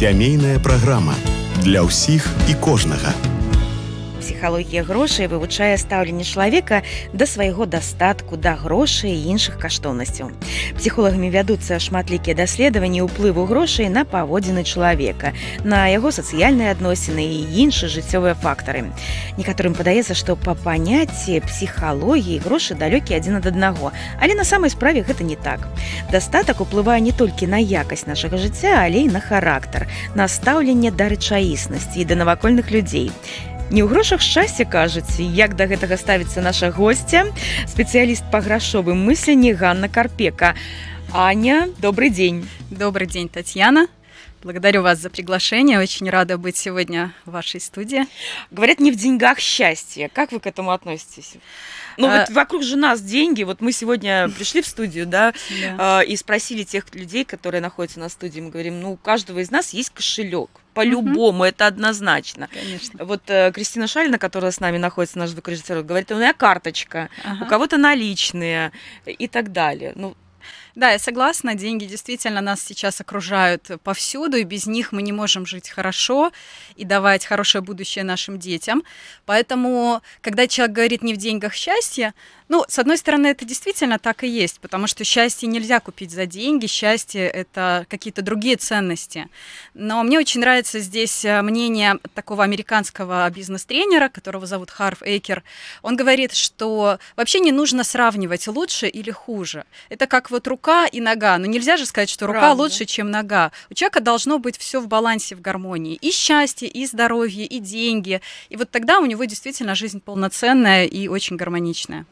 сямейная программа для ўсіх і кожнага. Псіхалогія грошай вывучае стаўленне чалавека да свайго дастатку да грошай і іншых каштоўнасцяў. Псіхолагамі вядуцца шматлікія даследаванні ўплыву грошай на паводзіны чалавека, на яго сацыяльныя адносіны і іншыя жыццёвыя фактары. Некаторым падаецца, што па паняцці псіхалогіі грошы далёкі адзін ад аднаго, але на самай справе гэта не так. Дастатак уплывае не толькі на якасць нашага жыцця, але і на характар, на стаўленне да рэчаіснасці і да навакольных людзей не ў грошах шчасце кажуць як да гэтага ставіцца наша гостця спецыяліст па грашовым мысленні Ганна карпека Аня добрый день добрый день татьяна Благодарю вас за приглашение. Очень рада быть сегодня в вашей студии. Говорят, не в деньгах счастье. Как вы к этому относитесь? Ну а... вот вокруг же нас деньги. Вот мы сегодня пришли в студию, да, да. А, и спросили тех людей, которые находятся на студии, мы говорим, ну у каждого из нас есть кошелек. По-любому, угу. это однозначно. Конечно. Вот э, Кристина Шалина, которая с нами находится, наш звукорежиссер, говорит, у меня карточка, ага. у кого-то наличные и так далее. Ну, да, я согласна, деньги действительно нас сейчас окружают повсюду, и без них мы не можем жить хорошо и давать хорошее будущее нашим детям. Поэтому, когда человек говорит не в деньгах счастье, ну, с одной стороны, это действительно так и есть, потому что счастье нельзя купить за деньги, счастье — это какие-то другие ценности. Но мне очень нравится здесь э, мнение такого американского бизнес-тренера, которого зовут Харв Эйкер. Он говорит, что вообще не нужно сравнивать лучше или хуже. Это как вот рука и нога. Но ну, нельзя же сказать, что рука Правда. лучше, чем нога. У человека должно быть все в балансе, в гармонии. И счастье, и здоровье, и деньги. И вот тогда у него действительно жизнь полноценная и очень гармоничная.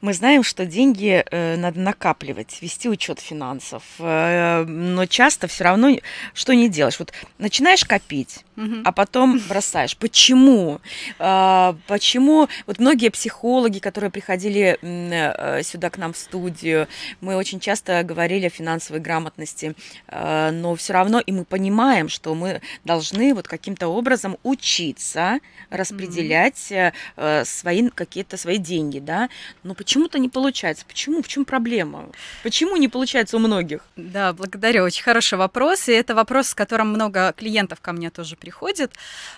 Мы знаем, что деньги э, надо накапливать, вести учет финансов, э, но часто все равно что не делаешь. Вот начинаешь копить, угу. а потом бросаешь. Почему? А, почему? Вот многие психологи, которые приходили э, сюда к нам в студию, мы очень часто говорили о финансовой грамотности, но все равно и мы понимаем, что мы должны вот каким-то образом учиться распределять угу. свои какие-то свои деньги, да но почему-то не получается. Почему? В чем проблема? Почему не получается у многих? Да, благодарю. Очень хороший вопрос. И это вопрос, с которым много клиентов ко мне тоже приходит.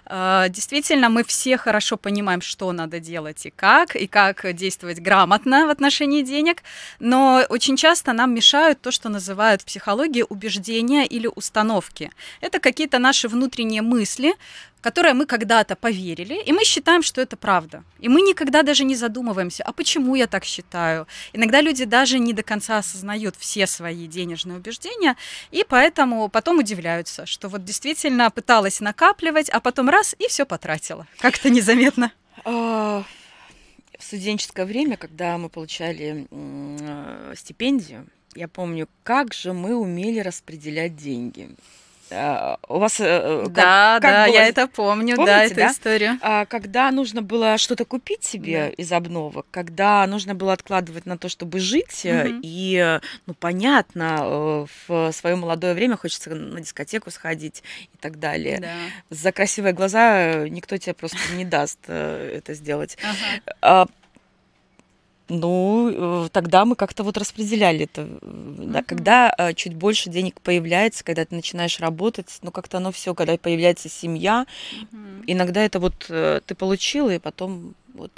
А, действительно, мы все хорошо понимаем, что надо делать и как, и как действовать грамотно в отношении денег, но очень часто нам мешают то, что называют в психологии убеждения или установки. Это какие-то наши внутренние мысли, которое мы когда-то поверили, и мы считаем, что это правда. И мы никогда даже не задумываемся, а почему я так считаю. Иногда люди даже не до конца осознают все свои денежные убеждения, и поэтому потом удивляются, что вот действительно пыталась накапливать, а потом раз и все потратила. Как-то незаметно. А, в студенческое время, когда мы получали э, стипендию, я помню, как же мы умели распределять деньги. А, у вас... Э, э, да, как, да, как было... я это помню, Помните, да, эту да? историю. А, когда нужно было что-то купить себе да. из обновок, когда нужно было откладывать на то, чтобы жить, угу. и, ну, понятно, в свое молодое время хочется на дискотеку сходить и так далее. Да. За красивые глаза никто тебе просто не даст это сделать. Ага. А, ну, э, тогда мы как-то вот распределяли это. Э, да? Uh-huh. Когда э, чуть больше денег появляется, когда ты начинаешь работать, ну как-то оно все, когда появляется семья, uh-huh. иногда это вот ты получил и потом вот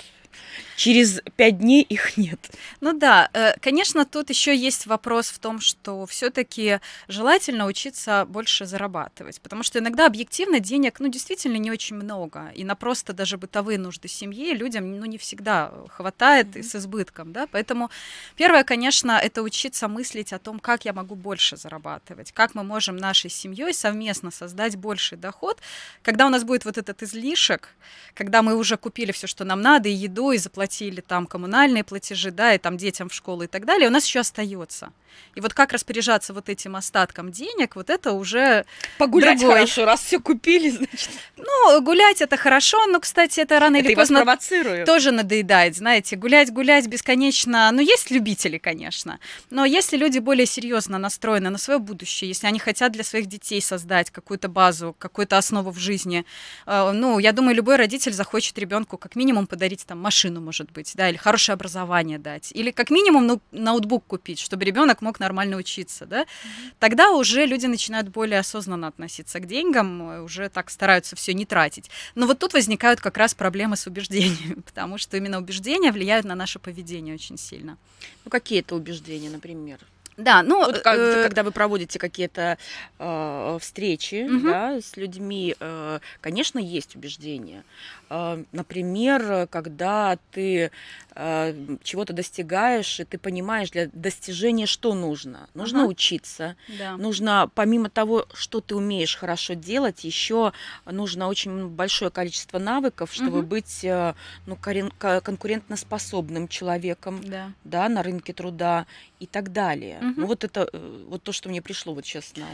через пять дней их нет. Ну да, э, конечно, тут еще есть вопрос в том, что все-таки желательно учиться больше зарабатывать, потому что иногда объективно денег, ну, действительно не очень много, и на просто даже бытовые нужды семьи людям, ну, не всегда хватает mm-hmm. и с избытком, да, поэтому первое, конечно, это учиться мыслить о том, как я могу больше зарабатывать, как мы можем нашей семьей совместно создать больший доход, когда у нас будет вот этот излишек, когда мы уже купили все, что нам надо, и еду, году и заплатили там коммунальные платежи, да, и там детям в школу и так далее, у нас еще остается. И вот как распоряжаться вот этим остатком денег, вот это уже Погулять другой. хорошо, раз все купили, значит. Ну, гулять это хорошо, но, кстати, это рано это или поздно тоже надоедает, знаете, гулять, гулять бесконечно. Ну, есть любители, конечно, но если люди более серьезно настроены на свое будущее, если они хотят для своих детей создать какую-то базу, какую-то основу в жизни, э, ну, я думаю, любой родитель захочет ребенку как минимум подарить там машину, машину, может быть, да, или хорошее образование дать, или как минимум ну, ноутбук купить, чтобы ребенок мог нормально учиться, да, mm-hmm. тогда уже люди начинают более осознанно относиться к деньгам, э, уже так стараются все не тратить. Но вот тут возникают как раз проблемы с убеждениями, потому что именно убеждения влияют на наше поведение очень сильно. Ну какие это убеждения, например? Да, ну вот, как, э, когда вы проводите какие-то э, встречи угу. да, с людьми, э, конечно, есть убеждения. Э, например, когда ты э, чего-то достигаешь, и ты понимаешь для достижения, что нужно. Нужно ага. учиться. Да. Нужно, помимо того, что ты умеешь хорошо делать, еще нужно очень большое количество навыков, чтобы угу. быть э, ну, конкурентоспособным человеком да. Да, на рынке труда и так далее. Угу. Ну, вот это вот то, что мне пришло вот сейчас на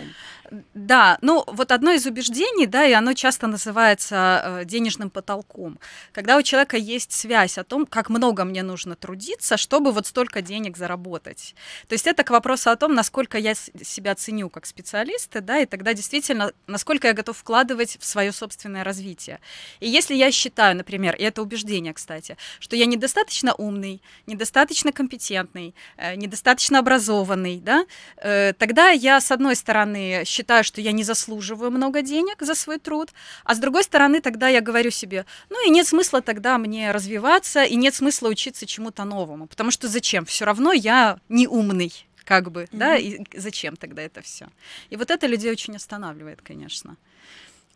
ум. Да, ну вот одно из убеждений, да, и оно часто называется денежным потолком потолком. Когда у человека есть связь о том, как много мне нужно трудиться, чтобы вот столько денег заработать. То есть это к вопросу о том, насколько я себя ценю как специалист, да, и тогда действительно, насколько я готов вкладывать в свое собственное развитие. И если я считаю, например, и это убеждение, кстати, что я недостаточно умный, недостаточно компетентный, э, недостаточно образованный, да, э, тогда я, с одной стороны, считаю, что я не заслуживаю много денег за свой труд, а с другой стороны, тогда я говорю себе, ну и нет смысла тогда мне развиваться, и нет смысла учиться чему-то новому, потому что зачем? Все равно я не умный как бы, mm-hmm. да, и зачем тогда это все? И вот это людей очень останавливает, конечно.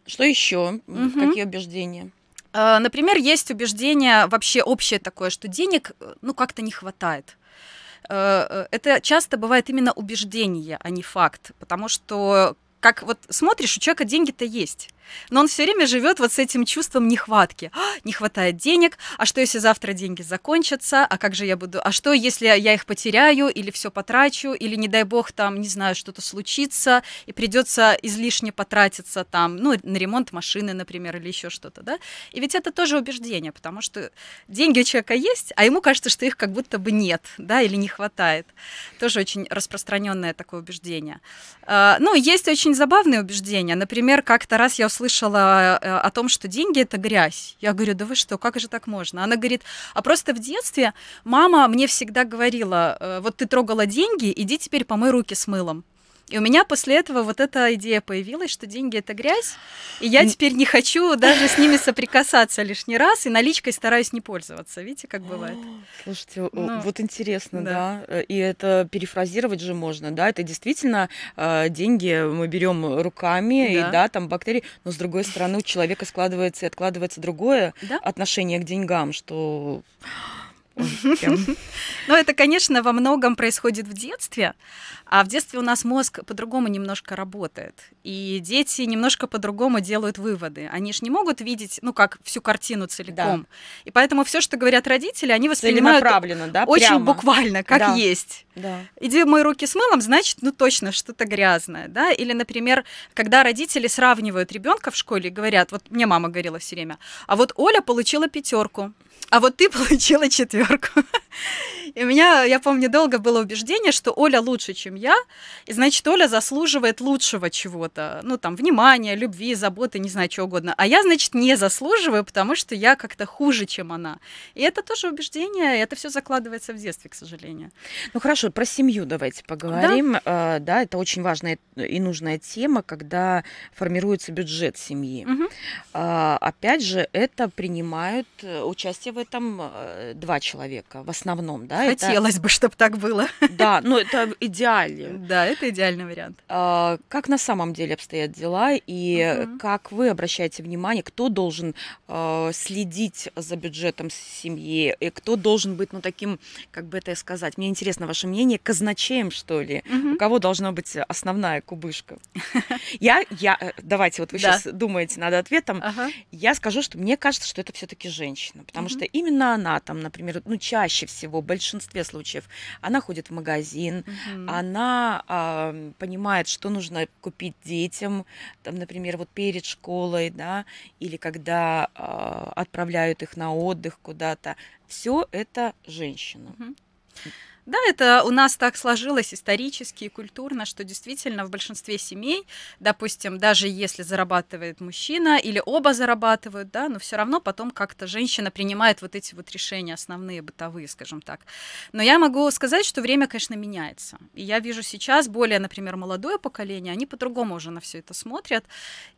Что еще? Mm-hmm. Какие убеждения? А, например, есть убеждение вообще общее такое, что денег э, ну как-то не хватает. Э, э, это часто бывает именно убеждение, а не факт, потому что как вот смотришь, у человека деньги-то есть. Но он все время живет вот с этим чувством нехватки. А, не хватает денег, а что если завтра деньги закончатся, а как же я буду, а что если я их потеряю или все потрачу, или не дай бог там, не знаю, что-то случится и придется излишне потратиться там, ну, на ремонт машины, например, или еще что-то, да? И ведь это тоже убеждение, потому что деньги у человека есть, а ему кажется, что их как будто бы нет, да, или не хватает. Тоже очень распространенное такое убеждение. А, ну, есть очень забавные убеждения. Например, как-то раз я услышала э, о том, что деньги это грязь. Я говорю, да вы что, как же так можно? Она говорит, а просто в детстве мама мне всегда говорила, э, вот ты трогала деньги, иди теперь помой руки с мылом. И у меня после этого вот эта идея появилась, что деньги это грязь, и я теперь не хочу даже с ними соприкасаться лишний раз, и наличкой стараюсь не пользоваться. Видите, как бывает? Слушайте, ну, вот интересно, да. да, э, и это перефразировать же можно, да, это действительно э, деньги мы берем руками, да. и да, там бактерии, но с другой стороны у человека складывается и откладывается другое да? отношение к деньгам, что Ну, это, конечно, во многом происходит в детстве, а в детстве у нас мозг по-другому немножко работает, и дети немножко по-другому делают выводы. Они же не могут видеть, ну, как всю картину целиком. И поэтому все, что говорят родители, они воспринимают очень буквально, как есть. Иди мои руки с мылом, значит, ну, точно что-то грязное, да? Или, например, когда родители сравнивают ребенка в школе и говорят, вот мне мама говорила все время, а вот Оля получила пятерку, а вот ты получила четверку Нью-Йорку. И у меня, я помню, долго было убеждение, что Оля лучше, чем я, и значит, Оля заслуживает лучшего чего-то, ну, там, внимания, любви, заботы, не знаю, чего угодно. А я, значит, не заслуживаю, потому что я как-то хуже, чем она. И это тоже убеждение, и это все закладывается в детстве, к сожалению. Ну, хорошо, про семью давайте поговорим. Да, а, да это очень важная и нужная тема, когда формируется бюджет семьи. Угу. Опять же, это принимают э, участие в этом э, два человека в основном, да, Хотелось бы, чтобы так было. Да, но ну, это идеально. Да, это идеальный вариант. А, как на самом деле обстоят дела и как вы обращаете внимание, кто должен а, следить за бюджетом семьи, и кто должен быть, ну, таким, как бы это сказать, мне интересно ваше мнение, казначеем, что ли? У кого должна быть основная кубышка? Я, я, э, давайте, вот вы сейчас думаете над ответом. Я скажу, что мне кажется, что это все-таки женщина, потому что именно она там, например, ну, чаще всего большинство большинстве случаев она ходит в магазин, угу. она а, понимает, что нужно купить детям, там, например, вот перед школой, да, или когда а, отправляют их на отдых куда-то. Все это женщина. Угу. Да, это у нас так сложилось исторически и культурно, что действительно в большинстве семей, допустим, даже если зарабатывает мужчина или оба зарабатывают, да, но все равно потом как-то женщина принимает вот эти вот решения основные, бытовые, скажем так. Но я могу сказать, что время, конечно, меняется. И я вижу сейчас более, например, молодое поколение, они по-другому уже на все это смотрят.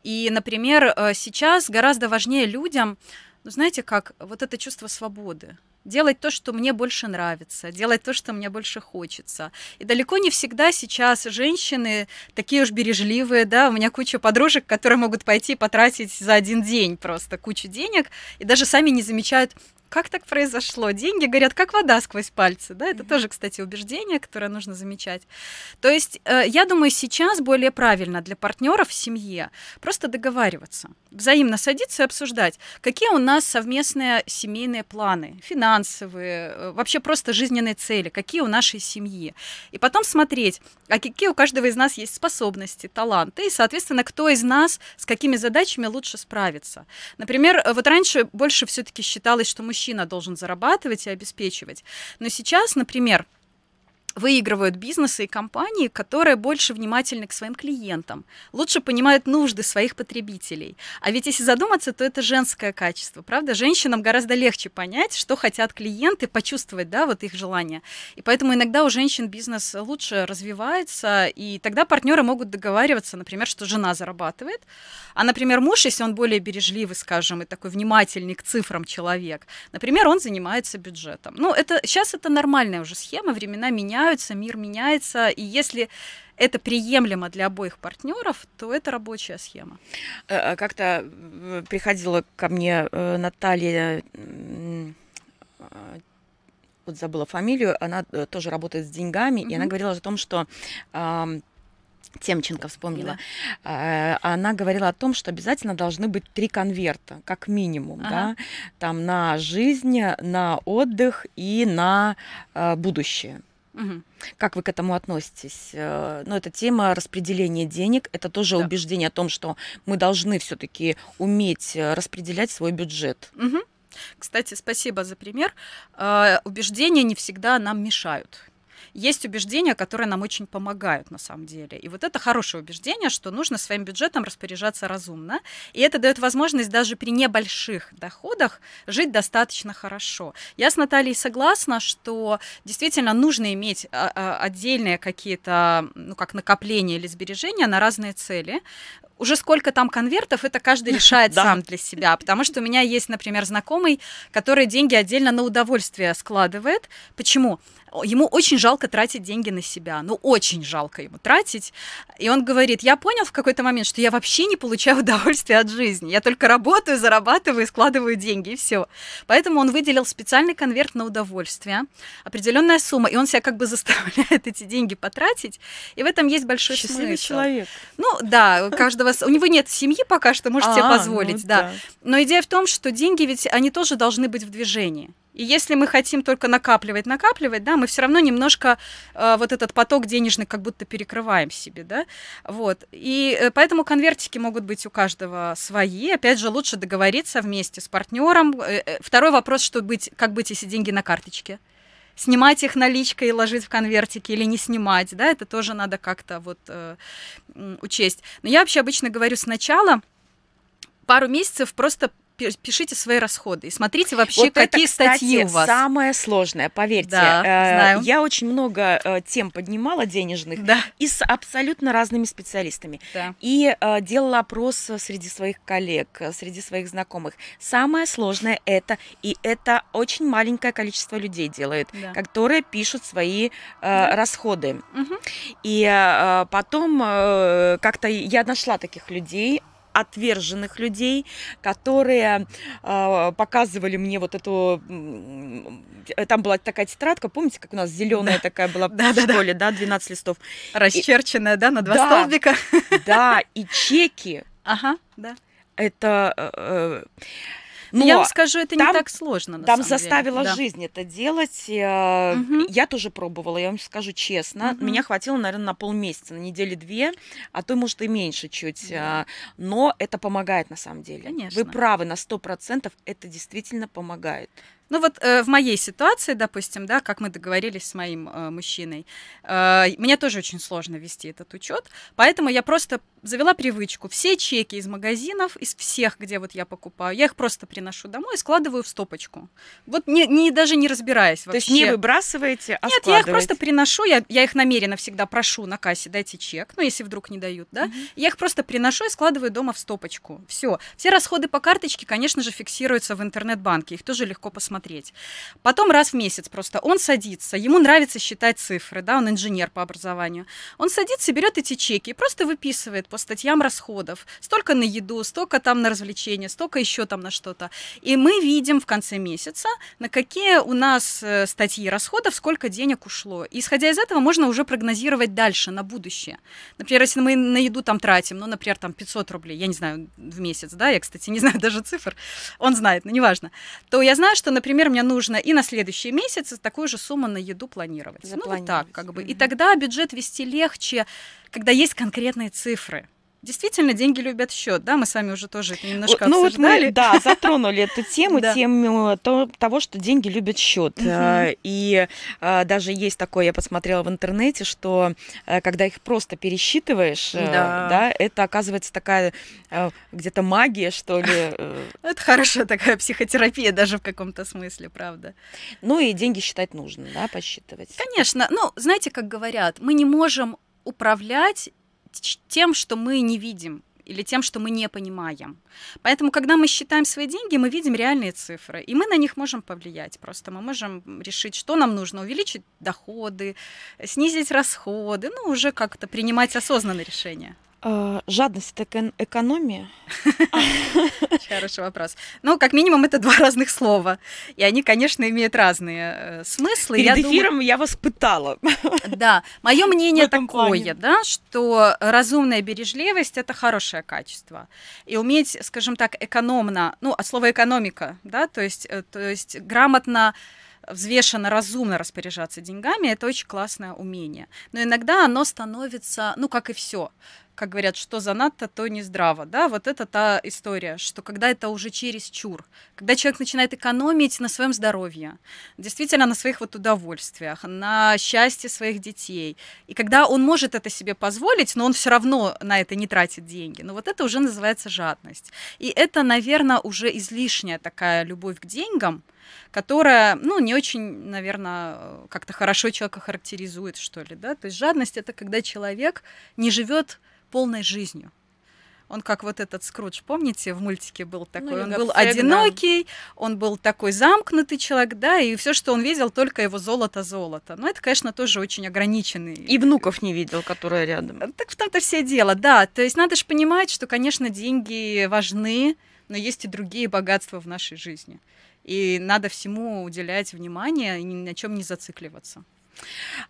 И, например, э, сейчас гораздо важнее людям, ну, знаете, как вот это чувство свободы. Делать то, что мне больше нравится, делать то, что мне больше хочется. И далеко не всегда сейчас женщины такие уж бережливые, да, у меня куча подружек, которые могут пойти потратить за один день просто кучу денег, и даже сами не замечают, как так произошло? Деньги горят, как вода сквозь пальцы. Да? Это mm тоже, кстати, убеждение, которое нужно замечать. То есть, э, я думаю, сейчас более правильно для партнеров в семье просто договариваться, взаимно садиться и обсуждать, какие у нас совместные семейные планы, финансовые, э, вообще просто жизненные цели, какие у нашей семьи. И потом смотреть, а какие у каждого из нас есть способности, таланты, и, соответственно, кто из нас с какими задачами лучше справится. Например, э, вот раньше больше все-таки считалось, что мужчина мужчина должен зарабатывать и обеспечивать. Но сейчас, например, выигрывают бизнесы и компании, которые больше внимательны к своим клиентам, лучше понимают нужды своих потребителей. А ведь если задуматься, то это женское качество, правда? Женщинам гораздо легче понять, что хотят клиенты, почувствовать, да, вот их желания. И поэтому иногда у женщин бизнес лучше развивается, и тогда партнеры могут договариваться, например, что жена зарабатывает, а, например, муж, если он более бережливый, скажем, и такой внимательный к цифрам человек, например, он занимается бюджетом. Ну, это сейчас это нормальная уже схема, времена меня меняются, мир меняется, и если это приемлемо для обоих партнеров, то это рабочая схема. Э, а как-то э, приходила ко мне э, Наталья вот забыла фамилию, она тоже работает с деньгами, mm-hmm. и она говорила о том, что Темченко вспомнила. Да. А, она говорила о том, что обязательно должны быть три конверта, как минимум, ага. да, там на жизнь, на отдых и на будущее. Как вы к этому относитесь? Э, ну, это тема распределения денег. Это тоже да. убеждение о том, что мы должны все-таки уметь э, распределять свой бюджет. Угу. Кстати, спасибо за пример. Э, убеждения не всегда нам мешают есть убеждения, которые нам очень помогают на самом деле. И вот это хорошее убеждение, что нужно своим бюджетом распоряжаться разумно. И это дает возможность даже при небольших доходах жить достаточно хорошо. Я с Натальей согласна, что действительно нужно иметь а, а, отдельные какие-то, ну как накопления или сбережения на разные цели уже сколько там конвертов, это каждый решает сам для себя. Потому что у меня есть, например, знакомый, который деньги отдельно на удовольствие складывает. Почему? Ему очень жалко тратить деньги на себя, ну очень жалко ему тратить. И он говорит, я понял в какой-то момент, что я вообще не получаю удовольствия от жизни, я только работаю, зарабатываю складываю деньги, и все. Поэтому он выделил специальный конверт на удовольствие, определенная сумма, и он себя как бы заставляет эти деньги потратить, и в этом есть большой Счастливый смысл. человек. Ну да, у каждого, у него нет семьи пока что, может себе а, ну позволить, да. Но идея в том, что деньги ведь, они тоже должны быть в движении. И если мы хотим только накапливать, накапливать, да, мы все равно немножко э, вот этот поток денежный как будто перекрываем себе, да, вот. И э, поэтому конвертики могут быть у каждого свои. Опять же, лучше договориться вместе с партнером. Э, э, второй вопрос, что быть, как быть, если деньги на карточке? снимать их наличкой и ложить в конвертики или не снимать, да, это тоже надо как-то вот э, учесть. Но я вообще обычно говорю сначала пару месяцев просто пишите свои расходы и смотрите вообще, вот какие это, кстати, статьи у вас. самое сложное, поверьте. Да, э, знаю. Я очень много э, тем поднимала денежных да. и с абсолютно разными специалистами. Да. И э, делала опрос среди своих коллег, среди своих знакомых. Самое сложное это, и это очень маленькое количество людей делает, да. которые пишут свои да. расходы. Угу. И потом как-то я нашла таких людей, отверженных людей, которые э, показывали мне вот эту... Там была такая тетрадка, помните, как у нас зеленая да. такая была да, в да, школе, да. да, 12 листов. Расчерченная, и... да, на два да, столбика. Да, и чеки. Ага, да. Это... Э, э но я вам скажу, это там, не так сложно. На там самом заставила деле. жизнь да. это делать. Угу. Я тоже пробовала, я вам скажу честно. Угу. Меня хватило, наверное, на полмесяца, на недели две, а то, может, и меньше чуть. Э, да. Но это помогает на самом деле. Конечно. Вы правы на 100%, это действительно помогает. Ну вот э, в моей ситуации, допустим, да, как мы договорились с моим э, мужчиной, э, мне тоже очень сложно вести этот учет, поэтому я просто завела привычку. Все чеки из магазинов, из всех, где вот я покупаю, я их просто приношу домой и складываю в стопочку. Вот не, не даже не разбираясь вообще. То есть не выбрасываете, а Нет, я их просто приношу, я, я их намеренно всегда прошу на кассе, дайте чек, ну, если вдруг не дают, да. Угу. Я их просто приношу и складываю дома в стопочку. Все. Все расходы по карточке, конечно же, фиксируются в интернет-банке, их тоже легко посмотреть. Потом раз в месяц просто он садится, ему нравится считать цифры, да, он инженер по образованию. Он садится, берет эти чеки и просто выписывает по статьям расходов. Столько на еду, столько там на развлечения, столько еще там на что-то. И мы видим в конце месяца, на какие у нас э, статьи расходов, сколько денег ушло. исходя из этого, можно уже прогнозировать дальше, на будущее. Например, если мы на еду там тратим, ну, например, там 500 рублей, я не знаю, в месяц, да, я, кстати, не знаю даже цифр, он знает, но неважно, то я знаю, что, например, мне нужно и на следующий месяц такую же сумму на еду планировать. Ну, вот так, как бы. И тогда бюджет вести легче, когда есть конкретные цифры. Действительно, деньги любят счет, да, мы с вами уже тоже это немножко ну, обсуждали. Вот мы, да, затронули эту тему, да. тему э, того, что деньги любят счет. А, и а, даже есть такое, я посмотрела в интернете, что э, когда их просто пересчитываешь, э, да, да это оказывается такая где-то магия, что ли. Это хорошая такая психотерапия даже в каком-то смысле, правда. Ну и деньги считать нужно, да, посчитывать. Конечно, ну, знаете, как говорят, мы не можем управлять тем, что мы не видим или тем, что мы не понимаем. Поэтому, когда мы считаем свои деньги, мы видим реальные цифры, и мы на них можем повлиять. Просто мы можем решить, что нам нужно, увеличить доходы, снизить расходы, ну, уже как-то принимать осознанное решение. А, жадность это экономия? Хороший вопрос. Ну, как минимум, это два разных слова. И они, конечно, имеют разные э, смыслы. Перед я эфиром думаю... я вас пытала. Да. Мое мнение такое, плане. да, что разумная бережливость это хорошее качество. И уметь, скажем так, экономно, ну, от слова экономика, да, то есть, э, то есть грамотно взвешенно, разумно распоряжаться деньгами, это очень классное умение. Но иногда оно становится, ну, как и все, как говорят, что за надто, то не здраво, да, вот это та история, что когда это уже через чур, когда человек начинает экономить на своем здоровье, действительно на своих вот удовольствиях, на счастье своих детей, и когда он может это себе позволить, но он все равно на это не тратит деньги, но ну, вот это уже называется жадность, и это, наверное, уже излишняя такая любовь к деньгам, которая, ну, не очень, наверное, как-то хорошо человека характеризует, что ли, да, то есть жадность это когда человек не живет полной жизнью. Он как вот этот Скрудж, помните, в мультике был ну, такой. Ну, он был одинокий, он был такой замкнутый человек, да, и все, что он видел, только его золото-золото. Но ну, это, конечно, тоже очень ограниченный. И внуков не видел, которые рядом. Э, так в том-то все дело, да. То есть надо же понимать, что, конечно, деньги важны, но есть и другие богатства в нашей жизни. И надо всему уделять внимание и ни на чем не зацикливаться.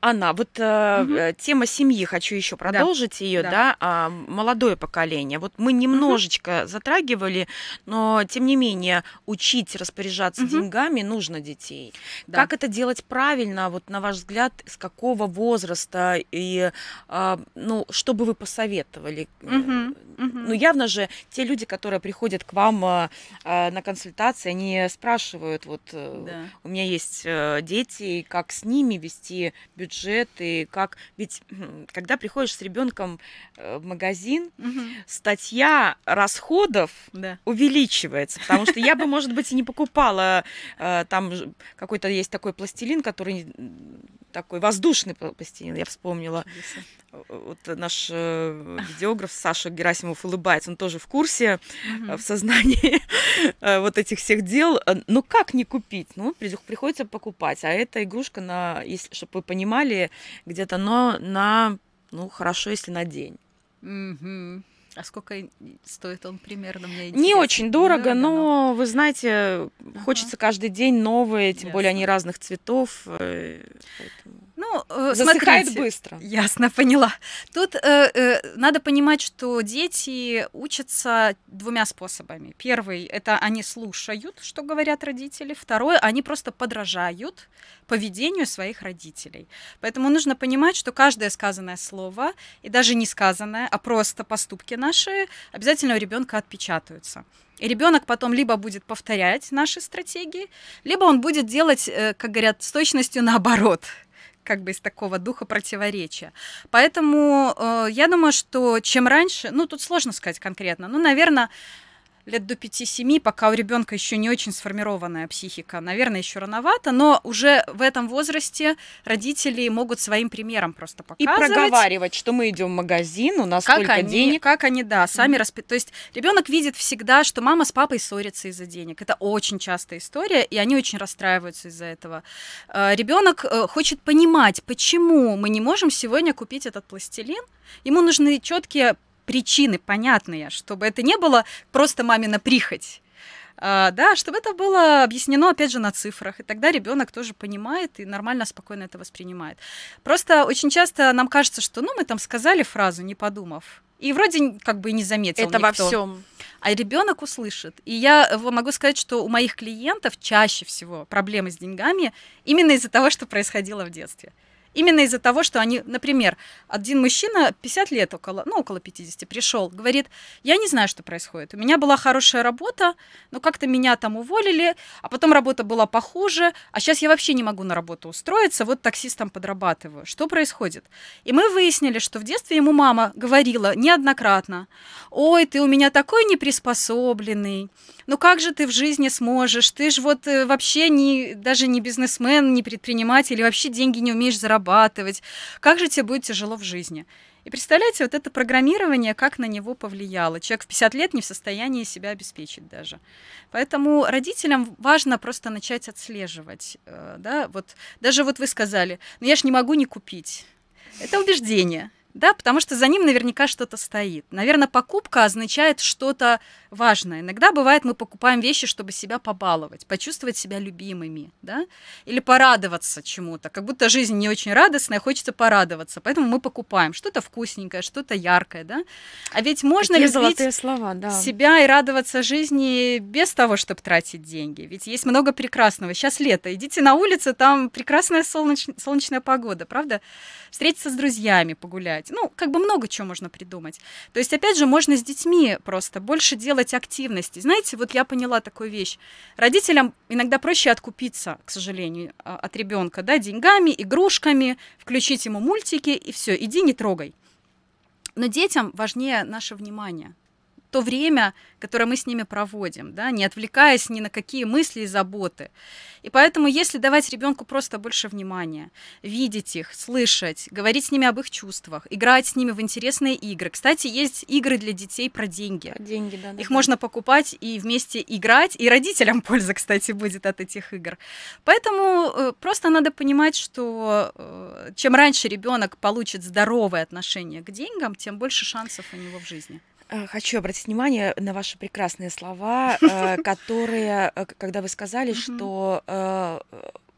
Анна, вот э, угу. тема семьи, хочу еще продолжить да. ее, да, да а, молодое поколение. Вот мы немножечко угу. затрагивали, но тем не менее учить распоряжаться угу. деньгами нужно детей. Да. Как это делать правильно, вот на ваш взгляд, с какого возраста и, э, ну, что бы вы посоветовали? Угу. Ну, явно же те люди, которые приходят к вам э, э на консультации, они спрашивают, вот да. у меня есть дети, как с ними вести какие бюджеты, как... Ведь когда приходишь с ребенком э, в магазин, угу. статья расходов да. увеличивается, потому что я бы, может быть, и не покупала э, там какой-то есть такой пластилин, который такой воздушный пластилин, я вспомнила. Э, вот наш э, видеограф Саша Герасимов улыбается, он тоже в курсе, э, в сознании вот этих всех дел. но как не купить? Ну, приходится покупать. А эта игрушка, на, если, чтобы вы понимали, где-то но на, ну, хорошо, если на день. А сколько стоит он примерно? Мне Не очень дорого, дорого но, но вы знаете, ага. хочется каждый день новые, тем Ясно. более они разных цветов. Э, поэтому... Ну, э, Засыхает смотрите, быстро. Ясно, поняла. Тут э, э, надо понимать, что дети учатся двумя способами. Первый – это они слушают, что говорят родители. Второе – они просто подражают поведению своих родителей. Поэтому нужно понимать, что каждое сказанное слово, и даже не сказанное, а просто поступки наши, обязательно у ребенка отпечатаются. И ребенок потом либо будет повторять наши стратегии, либо он будет делать, э, как говорят, с точностью наоборот – как бы из такого духа противоречия. Поэтому э, я думаю, что чем раньше, ну тут сложно сказать конкретно, ну, наверное, лет до 5-7, пока у ребенка еще не очень сформированная психика. Наверное, еще рановато, но уже в этом возрасте родители могут своим примером просто показывать. И проговаривать, что мы идем в магазин, у нас как сколько они, денег. Как они, да, сами mm-hmm. То есть ребенок видит всегда, что мама с папой ссорятся из-за денег. Это очень частая история, и они очень расстраиваются из-за этого. Э, ребенок э, хочет понимать, почему мы не можем сегодня купить этот пластилин. Ему нужны четкие причины понятные, чтобы это не было просто мамина прихоть. А, да, чтобы это было объяснено, опять же, на цифрах. И тогда ребенок тоже понимает и нормально, спокойно это воспринимает. Просто очень часто нам кажется, что ну мы там сказали фразу, не подумав. И вроде как бы и не заметил. Это никто. во всем. А ребенок услышит. И я э, могу сказать, что у моих клиентов чаще всего проблемы с деньгами именно из-за того, что происходило в детстве. Именно из-за того, что они, например, один мужчина 50 лет около, ну, около 50 пришел, говорит, я не знаю, что происходит. У меня была хорошая работа, но как-то меня там уволили, а потом работа была похуже, а сейчас я вообще не могу на работу устроиться, вот таксистом подрабатываю. Что происходит? И мы выяснили, что в детстве ему мама говорила неоднократно, ой, ты у меня такой неприспособленный, ну как же ты в жизни сможешь, ты же вот э, вообще не, даже не бизнесмен, не предприниматель, и вообще деньги не умеешь зарабатывать зарабатывать, как же тебе будет тяжело в жизни. И представляете, вот это программирование, как на него повлияло. Человек в 50 лет не в состоянии себя обеспечить даже. Поэтому родителям важно просто начать отслеживать. Э, да? Вот, даже вот вы сказали, но ну, я же не могу не купить. Это убеждение. Да, потому что за ним наверняка что-то стоит. Наверное, покупка означает что-то важное. Иногда бывает, мы покупаем вещи, чтобы себя побаловать, почувствовать себя любимыми, да, или порадоваться чему-то. Как будто жизнь не очень радостная, хочется порадоваться, поэтому мы покупаем что-то вкусненькое, что-то яркое, да. А ведь можно Какие любить слова, да. себя и радоваться жизни без того, чтобы тратить деньги. Ведь есть много прекрасного. Сейчас лето, идите на улицу, там прекрасная солнеч... солнечная погода, правда? Встретиться с друзьями, погулять играть. Ну, как бы много чего можно придумать. То есть, опять же, можно с детьми просто больше делать активности. Знаете, вот я поняла такую вещь. Родителям иногда проще откупиться, к сожалению, а, от ребенка, да, деньгами, игрушками, включить ему мультики и все, иди не трогай. Но детям важнее наше внимание то время, которое мы с ними проводим, да, не отвлекаясь ни на какие мысли и заботы. И поэтому, если давать ребенку просто больше внимания, видеть их, слышать, говорить с ними об их чувствах, играть с ними в интересные игры. Кстати, есть игры для детей про деньги. Про деньги, да. их да. можно покупать и вместе играть, и родителям польза, кстати, будет от этих игр. Поэтому э, просто надо понимать, что э, чем раньше ребенок получит здоровое отношение к деньгам, тем больше шансов у него в жизни. А, хочу обратить внимание на ваши прекрасные слова, э, которые, э, когда вы сказали, что э,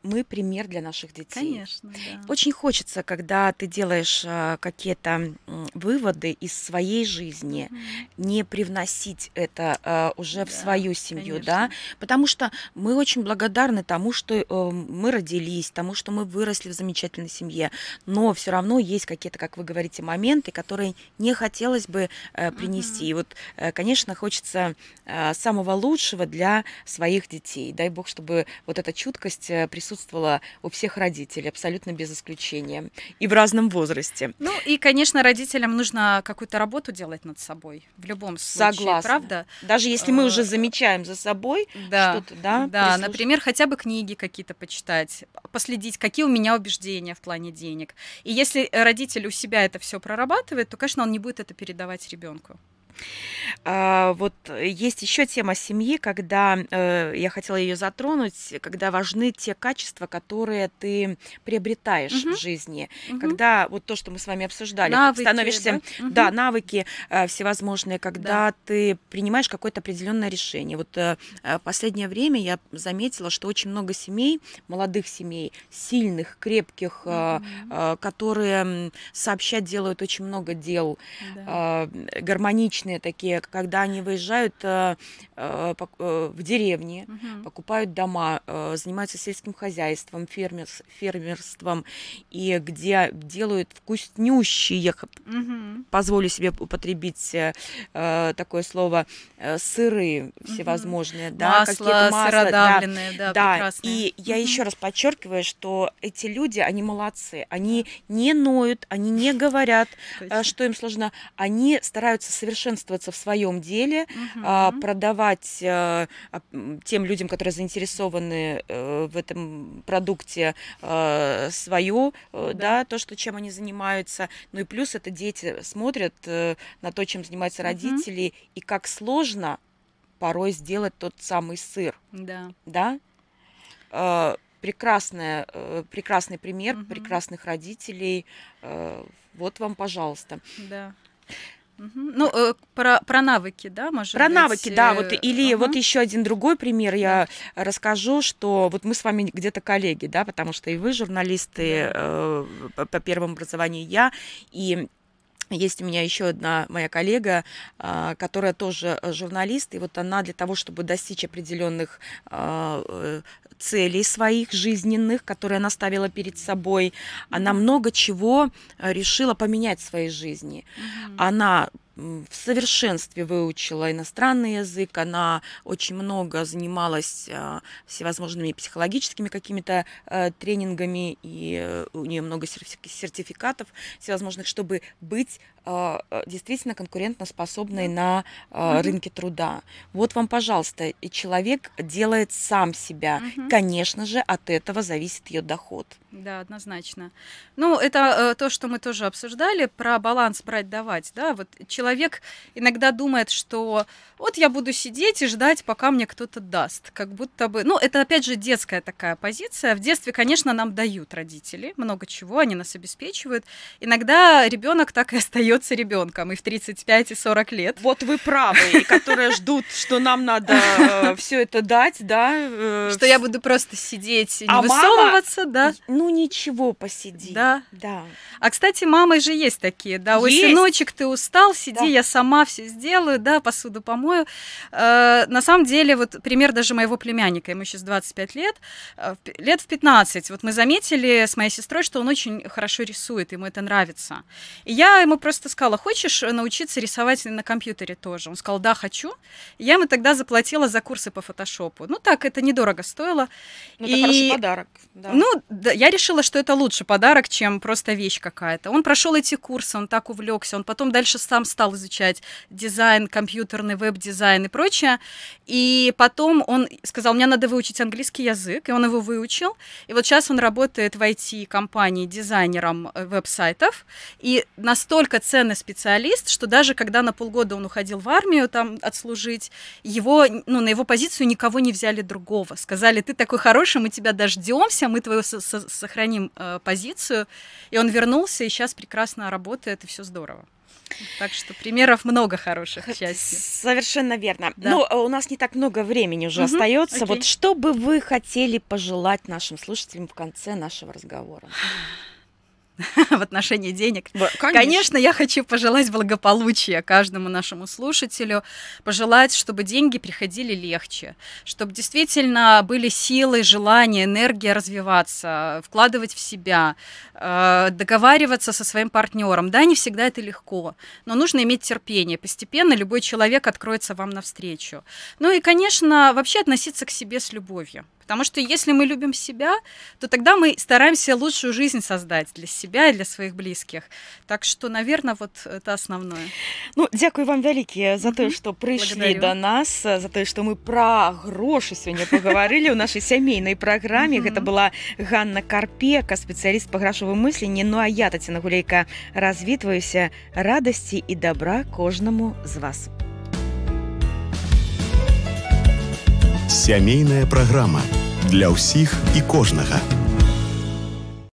мы пример для наших детей. Конечно. Да. Очень хочется, когда ты делаешь а, какие-то выводы из своей жизни, mm -hmm. не привносить это а, уже да, в свою семью, конечно. да, потому что мы очень благодарны тому, что э, мы родились, тому, что мы выросли в замечательной семье, но все равно есть какие-то, как вы говорите, моменты, которые не хотелось бы э, принести. Mm -hmm. И вот, э, конечно, хочется а, самого лучшего для своих детей. Дай бог, чтобы вот эта чуткость присутствовала присутствовала у всех родителей, абсолютно без исключения, и в разном возрасте. Ну и, конечно, родителям нужно какую-то работу делать над собой, в любом случае, Согласна. правда? Даже если мы уже э, замечаем за собой да, что-то, да? Да, например, хотя бы книги какие-то почитать, последить, какие у меня убеждения в плане денег. И если родитель у себя это все прорабатывает, то, конечно, он не будет это передавать ребенку. А, вот есть еще тема семьи, когда э, я хотела ее затронуть, когда важны те качества, которые ты приобретаешь угу. в жизни, угу. когда вот то, что мы с вами обсуждали, навыки, становишься, да, угу. да навыки э, всевозможные, когда да. ты принимаешь какое-то определенное решение. Вот в э, последнее время я заметила, что очень много семей, молодых семей, сильных, крепких, угу. которые сообща делают очень много дел, да. гармоничные интересные такие, когда они выезжают э, э, э в деревни, угу. покупают дома, э, занимаются сельским хозяйством, фермер, фермерством, и где делают вкуснющие, угу. позволю себе употребить э, э, такое слово, э, сыры всевозможные, угу. да, масло, масла, да, да, да прекрасные. и я еще раз подчеркиваю, что эти люди, они молодцы, они не ноют, они не говорят, э, что им сложно, они стараются совершенно совершенствоваться в своем деле, угу. продавать э, а, тем людям, которые заинтересованы э, в этом продукте, э, свою, ну да. да, то, что чем они занимаются. Ну и плюс это дети смотрят на то, чем занимаются родители, угу. и как сложно порой сделать тот самый сыр. Да. Да? Э, прекрасная, прекрасный пример угу. прекрасных родителей. вот вам, пожалуйста. Да. Ну, э, про, про навыки, да, может Про быть? навыки, да, вот э, или uh вот еще один другой пример я да. расскажу, что вот мы с вами где-то коллеги, да, потому что и вы журналисты э, по первому образованию, я, и есть у меня еще одна моя коллега, а, которая тоже э, журналист, и вот она для того, чтобы достичь определенных а, э, целей своих жизненных, которые она ставила перед собой, она много чего э, решила поменять в своей жизни. Она в совершенстве выучила иностранный язык, она очень много занималась а, всевозможными психологическими какими-то э, тренингами, и э, у нее много сертификатов всевозможных, чтобы быть а, а, действительно конкурентоспособной на а, рынке труда. Вот вам, пожалуйста, и человек делает сам себя. Угу. Конечно же, от этого зависит ее доход. Да, однозначно. Ну, это э, то, что мы тоже обсуждали, про баланс брать-давать, да, вот человек иногда думает, что вот я буду сидеть и ждать, пока мне кто-то даст, как будто бы, ну, это опять же детская такая позиция, в детстве, конечно, нам дают родители много чего, они нас обеспечивают, иногда ребенок так и остается остается ребенком и в 35 и 40 лет. Вот вы правы, которые ждут, что нам надо э, все это дать, да. Э, что я буду просто сидеть, не а высовываться, да. Ну ничего, посиди. Да. Да. А, кстати, мамы же есть такие, да. Ой, сыночек, ты устал, сиди, я сама все сделаю, да, посуду помою. Э, на самом деле, вот пример даже моего племянника, ему сейчас 25 лет, лет в 15. Вот мы заметили с моей сестрой, что он очень хорошо рисует, ему это нравится. И я ему просто просто сказала, хочешь э, научиться рисовать на компьютере тоже? Он сказал, да, хочу. я ему тогда заплатила за курсы по фотошопу. Ну так, это недорого стоило. Ну, и... это хороший подарок. Да. Ну, да, я решила, что это лучше подарок, чем просто вещь какая-то. Он прошел эти курсы, он так увлекся, он потом дальше сам стал изучать дизайн, компьютерный веб-дизайн и прочее. И потом он сказал, мне надо выучить английский язык, и он его выучил. И вот сейчас он работает в IT-компании дизайнером э, веб-сайтов. И настолько полноценный специалист, что даже когда на полгода он уходил в армию там отслужить, его, ну, на его позицию никого не взяли другого. Сказали, ты такой хороший, мы тебя дождемся, мы твою со- со- сохраним э, позицию. И он вернулся, и сейчас прекрасно работает, и все здорово. Так что примеров много хороших, к счастью. Совершенно верно. Да. Но э, у нас не так много времени уже угу, остается. Окей. Вот что бы вы хотели пожелать нашим слушателям в конце нашего разговора? в отношении денег. Конечно. Конечно, я хочу пожелать благополучия каждому нашему слушателю, пожелать, чтобы деньги приходили легче, чтобы действительно были силы, желание, энергия развиваться, вкладывать в себя, Э, договариваться со своим партнером. Да, не всегда это легко, но нужно иметь терпение. Постепенно любой человек откроется вам навстречу. Ну и, конечно, вообще относиться к себе с любовью. Потому что если мы любим себя, то тогда мы стараемся лучшую жизнь создать для себя и для своих близких. Так что, наверное, вот это основное. Ну, дякую вам великие за то, что пришли до нас, за то, что мы про гроши сегодня поговорили в нашей семейной программе. Это была Ганна Карпека, специалист по грошовому здравого мыслення, ну а я, Тетяна Гулейка, развітваюся радості і добра кожному з вас. Сямейная программа для ўсіх і кожнага.